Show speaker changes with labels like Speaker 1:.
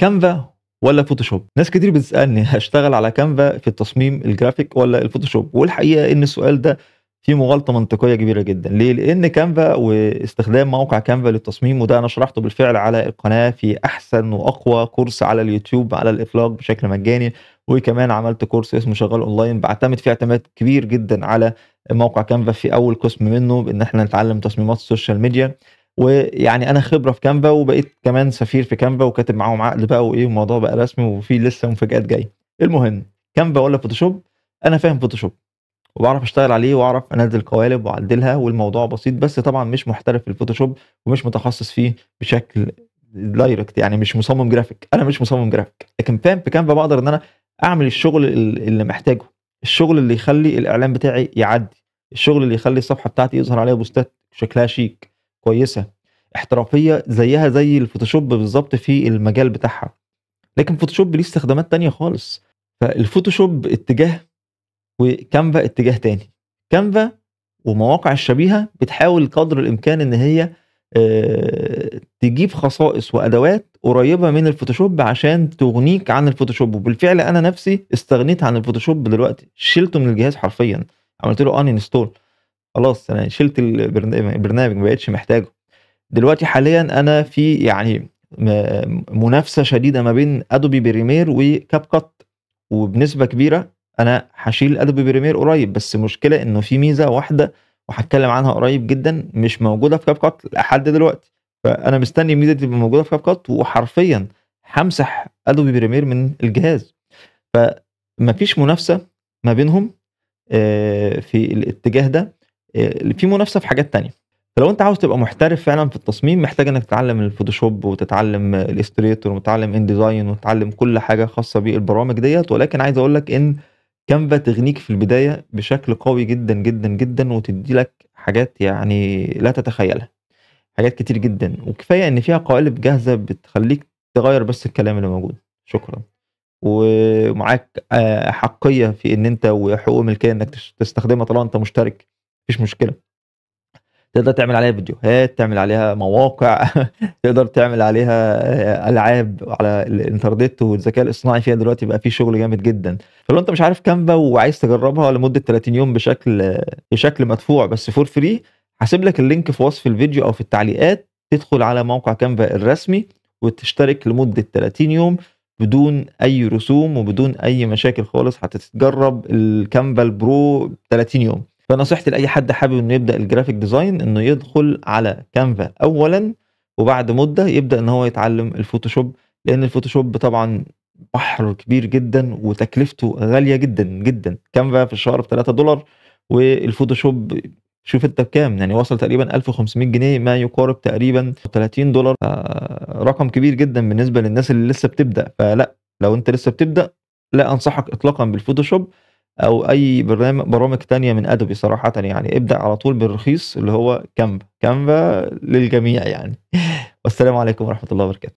Speaker 1: كانفا ولا فوتوشوب ناس كتير بتسالني هشتغل على كانفا في التصميم الجرافيك ولا الفوتوشوب والحقيقه ان السؤال ده في مغالطه منطقيه كبيره جدا ليه لان كانفا واستخدام موقع كانفا للتصميم وده انا شرحته بالفعل على القناه في احسن واقوى كورس على اليوتيوب على الاطلاق بشكل مجاني وكمان عملت كورس اسمه شغال اونلاين بعتمد فيه اعتماد كبير جدا على موقع كانفا في اول قسم منه ان احنا نتعلم تصميمات السوشيال ميديا ويعني انا خبره في كانفا وبقيت كمان سفير في كانفا وكاتب معاهم عقد بقى وايه الموضوع بقى رسمي وفي لسه مفاجات جايه المهم كانفا ولا فوتوشوب انا فاهم فوتوشوب وبعرف اشتغل عليه واعرف انزل قوالب واعدلها والموضوع بسيط بس طبعا مش محترف في الفوتوشوب ومش متخصص فيه بشكل دايركت يعني مش مصمم جرافيك انا مش مصمم جرافيك لكن فاهم في كانفا بقدر ان انا اعمل الشغل اللي محتاجه الشغل اللي يخلي الاعلان بتاعي يعدي الشغل اللي يخلي الصفحه بتاعتي يظهر عليها بوستات شكلها شيك كويسه احترافيه زيها زي الفوتوشوب بالظبط في المجال بتاعها لكن فوتوشوب ليه استخدامات تانية خالص فالفوتوشوب اتجاه وكانفا اتجاه تاني كانفا ومواقع الشبيهه بتحاول قدر الامكان ان هي آه، تجيب خصائص وادوات قريبه من الفوتوشوب عشان تغنيك عن الفوتوشوب وبالفعل انا نفسي استغنيت عن الفوتوشوب دلوقتي شلته من الجهاز حرفيا عملت له ان انستول خلاص انا شلت البرنامج ما بقتش محتاجه دلوقتي حاليا انا في يعني منافسه شديده ما بين ادوبي بريمير وكاب كات وبنسبه كبيره انا هشيل ادوبي بريمير قريب بس المشكله انه في ميزه واحده وهتكلم عنها قريب جدا مش موجوده في كاب كات لحد دلوقتي فانا مستني الميزه دي تبقى موجوده في كاب كات وحرفيا همسح ادوبي بريمير من الجهاز فمفيش منافسه ما بينهم آه، في الاتجاه ده آه، في منافسه في حاجات تانية فلو انت عاوز تبقى محترف فعلا في التصميم محتاج انك تتعلم الفوتوشوب وتتعلم الاستريتور وتتعلم ان ديزاين وتتعلم كل حاجه خاصه بالبرامج ديت ولكن عايز اقول لك ان كانفا تغنيك في البدايه بشكل قوي جدا جدا جدا وتدي لك حاجات يعني لا تتخيلها حاجات كتير جدا وكفايه ان فيها قوالب جاهزه بتخليك تغير بس الكلام اللي موجود شكرا ومعاك آه، حقيه في ان انت وحقوق ملكيه انك تستخدمها طالما انت مشترك مفيش مشكله تقدر تعمل عليها فيديوهات تعمل عليها مواقع تقدر تعمل عليها آه، العاب على الانترنت والذكاء الاصطناعي فيها دلوقتي بقى في شغل جامد جدا فلو انت مش عارف كانفا وعايز تجربها لمده 30 يوم بشكل بشكل مدفوع بس فور فري هسيب لك اللينك في وصف الفيديو او في التعليقات تدخل على موقع كانفا الرسمي وتشترك لمده 30 يوم بدون اي رسوم وبدون اي مشاكل خالص هتتجرب الكانفا البرو 30 يوم فنصيحتي لاي حد حابب انه يبدا الجرافيك ديزاين انه يدخل على كانفا اولا وبعد مده يبدا ان هو يتعلم الفوتوشوب لان الفوتوشوب طبعا بحر كبير جدا وتكلفته غاليه جدا جدا كانفا في الشهر ب 3 دولار والفوتوشوب شوف انت بكام يعني وصل تقريبا 1500 جنيه ما يقارب تقريبا 30 دولار آه، رقم كبير جدا بالنسبه للناس اللي لسه بتبدا فلا لو انت لسه بتبدا لا انصحك اطلاقا بالفوتوشوب او اي برنامج برامج تانية من ادوبي صراحه يعني ابدا على طول بالرخيص اللي هو كامبا كامبا للجميع يعني والسلام عليكم ورحمه الله وبركاته